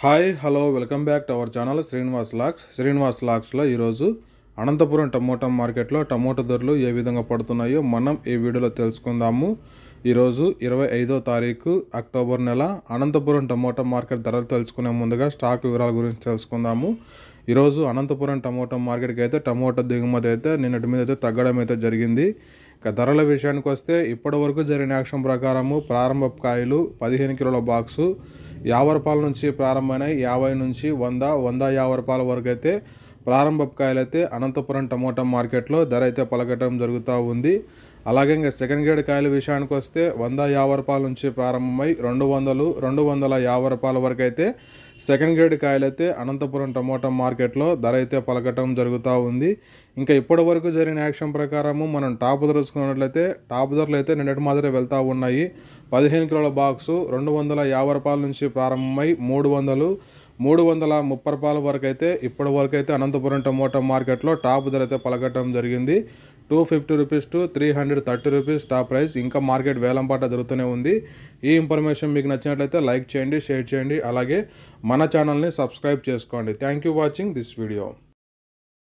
hi hello welcome back to our channel Srinivas లాక్స్ శ్రీనివాస్ లాక్స్లో ఈరోజు అనంతపురం టమోటా మార్కెట్లో టమోటా ధరలు ఏ విధంగా పడుతున్నాయో మనం ఈ వీడియోలో తెలుసుకుందాము ఈరోజు ఇరవై ఐదో తారీఖు అక్టోబర్ నెల అనంతపురం టమోటా మార్కెట్ ధరలు తెలుసుకునే ముందుగా స్టాక్ వివరాల గురించి తెలుసుకుందాము ఈరోజు అనంతపురం టమోటా మార్కెట్కి అయితే టమోటా దిగుమతి అయితే నిన్నటి మీద అయితే తగ్గడం అయితే జరిగింది ఇక ధరల విషయానికి వస్తే ఇప్పటి వరకు జరిగిన యాక్షన్ ప్రకారము ప్రారంభ కాయలు పదిహేను కిలోల బాక్సు యాభై రూపాయల నుంచి ప్రారంభమైన యాభై నుంచి వంద వంద యాభై రూపాయల వరకు అయితే ప్రారంభ కాయలైతే అనంతపురం టమోటా మార్కెట్లో ధర అయితే పలకటం జరుగుతూ ఉంది అలాగే ఇంకా సెకండ్ గ్రేడ్ కాయల విషయానికి వస్తే వంద యాభై రూపాయల నుంచి ప్రారంభమై రెండు వందలు రెండు వందల యాభై రూపాయల వరకు అయితే సెకండ్ గ్రేడ్ కాయలైతే అనంతపురం టమోటా మార్కెట్లో ధర అయితే పలకటం జరుగుతూ ఉంది ఇంకా ఇప్పటి వరకు జరిగిన యాక్షన్ ప్రకారము మనం టాప్ ధర చూసుకున్నట్లయితే టాప్ ధరలు అయితే నిన్నటి మాదిరి వెళ్తూ ఉన్నాయి పదిహేను కిలోల బాక్సు రెండు వందల యాభై రూపాయల నుంచి ప్రారంభమై మూడు వందలు మూడు వందల ముప్పై రూపాయల వరకు అయితే ఇప్పటి వరకు అయితే అనంతపురం టమోటా మార్కెట్లో టాప్ ధర అయితే పలకటం జరిగింది two fifty rupees to three hundred thirty rupees top price ఇంకా మార్కెట్ వేలంపాట జరుగుతూనే ఉంది ఈ ఇన్ఫర్మేషన్ మీకు నచ్చినట్లయితే లైక్ చేయండి షేర్ చేయండి అలాగే మన ఛానల్ని సబ్స్క్రైబ్ చేసుకోండి thank you watching this video